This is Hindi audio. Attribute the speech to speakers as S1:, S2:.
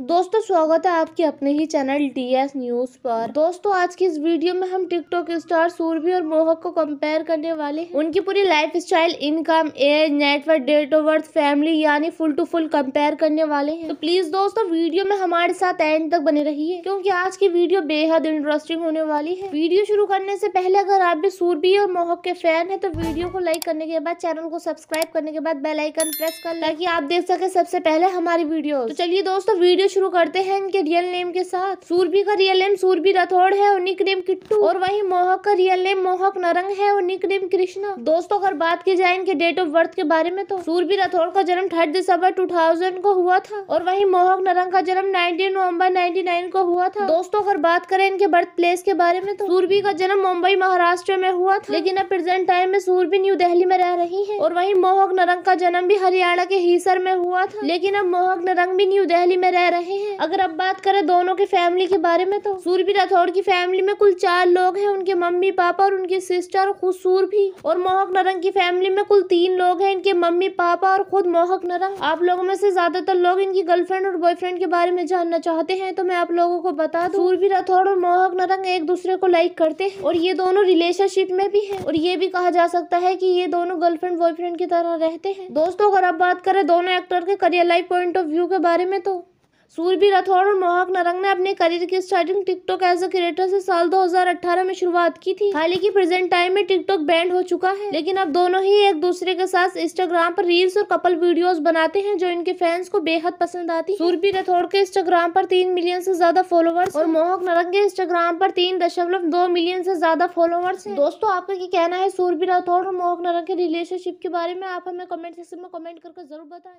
S1: दोस्तों स्वागत है आपके अपने ही चैनल डी एस न्यूज पर दोस्तों आज की इस वीडियो में हम टिकटॉक स्टार सूरभि और मोहक को कंपेयर करने वाले हैं उनकी पूरी life style income age net worth date of birth family यानी फुल टू फुल कंपेयर करने वाले हैं तो प्लीज दोस्तों वीडियो में हमारे साथ एंड तक बने है क्योंकि आज की वीडियो बेहद इंटरेस्टिंग होने वाली है वीडियो शुरू करने से पहले अगर आप भी सूरभि और मोहक के फैन है तो वीडियो को लाइक करने के बाद चैनल को सब्सक्राइब करने के बाद बेलाइकन प्रेस कर ताकि आप देख सके सबसे पहले हमारी वीडियो तो चलिए दोस्तों वीडियो वीडियो शुरू करते हैं इनके रियल नेम के साथ सूरभि का रियल नेम सूरभि राठौड़ है और निक नेम किट्टू और वही मोहक का रियल नेम मोहक नरंग है और निक नेम कृष्णा दोस्तों अगर बात की जाए इनके डेट ऑफ बर्थ के बारे में तो सूरभि राठौड़ का जन्म थर्ड दिसंबर टू को हुआ था और वही मोहक नरंग का जन्म नाइनटीन नवम्बर नाइनटी को हुआ था दोस्तों अगर बात करें इनके बर्थ प्लेस के बारे में तो सूरभि का जन्म मुंबई महाराष्ट्र में हुआ था लेकिन अब प्रेजेंट टाइम में सूरभि न्यू दिल्ली में रह रही है और वही मोहक नरंग का जन्म भी हरियाणा के हिसर में हुआ था लेकिन अब मोहक नरंग भी न्यू दिल्ली में रह रहे हैं अगर अब बात करें दोनों के फैमिली के बारे में तो सूरभी राठौड़ की फैमिली में कुल चार लोग हैं उनके मम्मी पापा और उनके सिस्टर खुद सूरभी और मोहक नरंग की फैमिली में कुल तीन लोग हैं इनके मम्मी पापा और खुद मोहक नरंग आप लोगों में से ज्यादातर लोग इनकी गर्लफ्रेंड और बॉयफ्रेंड के बारे में जानना चाहते हैं तो मैं आप लोगों को बता दूं सूरभी राठौड़ और मोहक नरंग एक दूसरे को लाइक करते हैं और ये दोनों रिलेशनशिप में भी है और ये भी कहा जा सकता है की ये दोनों गर्लफ्रेंड बॉयफ्रेंड की तरह रहते हैं दोस्तों अगर आप बात करें दोनों एक्टर के career life point of view के बारे में तो सूरबी राठौर और मोहक नरंग ने अपने करियर की starting TikTok as a creator से साल 2018 में शुरुआत की थी हालांकि प्रेजेंट टाइम में टिकटॉक बैंड हो चुका है लेकिन अब दोनों ही एक दूसरे के साथ इंस्टाग्राम पर रील्स और कपल वीडियोस बनाते हैं जो इनके फैंस को बेहद पसंद आती है सूरबी राठौड़ के इंस्टाग्राम पर तीन मिलियन ऐसी ज्यादा फॉलोअर्स और मोहक नरंग के इंस्टाग्राम पर तीन दशमलव दो मिलियन ऐसी ज्यादा फॉलोअर्स दोस्तों आपका क्या कहना है सूरबी राठौड़ और मोहक नरंग के रिलेशनशिप के बारे में आप हमें कमेंट सेक्शन में कमेंट करके जरूर बताए